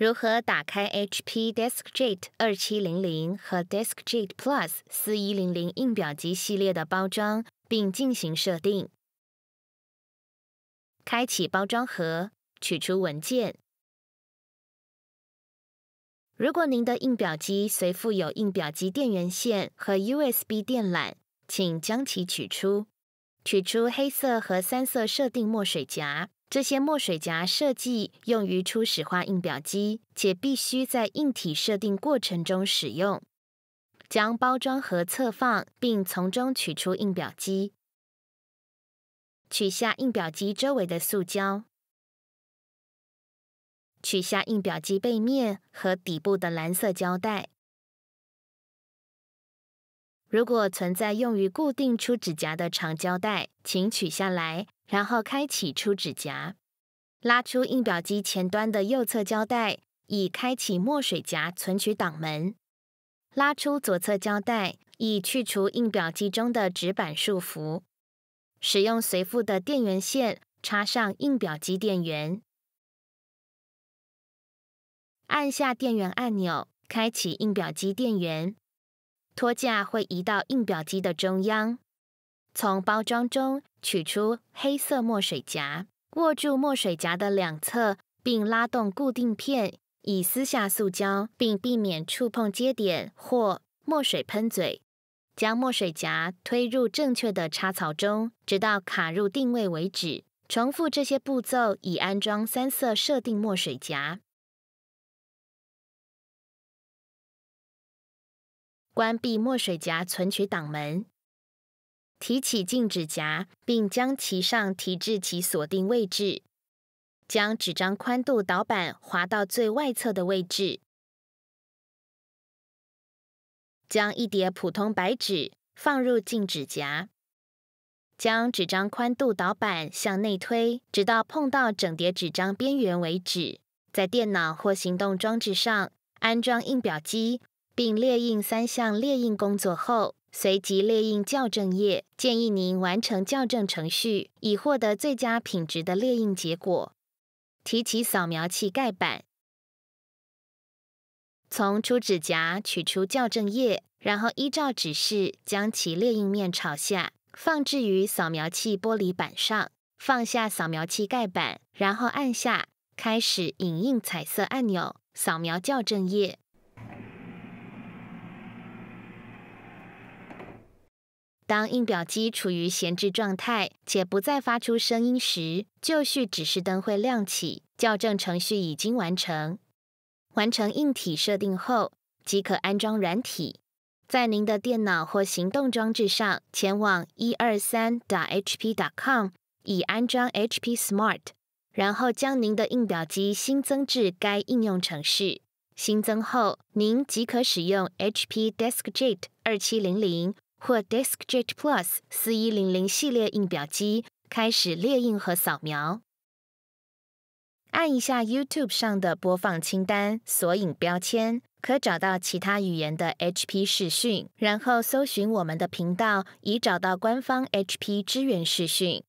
如何打开 HP DeskJet 二七零零和 DeskJet Plus 四一零零印表机系列的包装，并进行设定？开启包装盒，取出文件。如果您的印表机随附有印表机电源线和 USB 电缆，请将其取出。取出黑色和三色设定墨水夹。这些墨水夹设计用于初始化印表机，且必须在印体设定过程中使用。将包装盒侧放，并从中取出印表机。取下印表机周围的塑胶，取下印表机背面和底部的蓝色胶带。如果存在用于固定出纸夹的长胶带，请取下来。然后开启出纸夹，拉出印表机前端的右侧胶带，以开启墨水夹存取挡门；拉出左侧胶带，以去除印表机中的纸板束缚。使用随附的电源线插上印表机电源，按下电源按钮，开启印表机电源。托架会移到印表机的中央。从包装中取出黑色墨水夹，握住墨水夹的两侧，并拉动固定片以撕下塑胶，并避免触碰接点或墨水喷嘴。将墨水夹推入正确的插槽中，直到卡入定位为止。重复这些步骤以安装三色设定墨水夹。关闭墨水夹存取挡门。提起静止夹，并将其上提至其锁定位置。将纸张宽度导板滑到最外侧的位置。将一叠普通白纸放入静止夹。将纸张宽度导板向内推，直到碰到整叠纸张边缘为止。在电脑或行动装置上安装印表机，并列印三项列印工作后。随即列印校正页，建议您完成校正程序，以获得最佳品质的列印结果。提起扫描器盖板，从出纸夹取出校正页，然后依照指示将其列印面朝下放置于扫描器玻璃板上，放下扫描器盖板，然后按下开始影印彩色按钮，扫描校正页。当印表机处于闲置状态且不再发出声音时，就绪指示灯会亮起，校正程序已经完成。完成硬体设定后，即可安装软体。在您的电脑或行动装置上，前往一二三打 hp.com 以安装 HP Smart，然后将您的印表机新增至该应用程式。新增后，您即可使用 HP DeskJet 二七零零。或 DeskJet Plus 4100系列印表机开始列印和扫描。按一下 YouTube 上的播放清单索引标签，可找到其他语言的 HP 视讯，然后搜寻我们的频道，以找到官方 HP 支援视讯。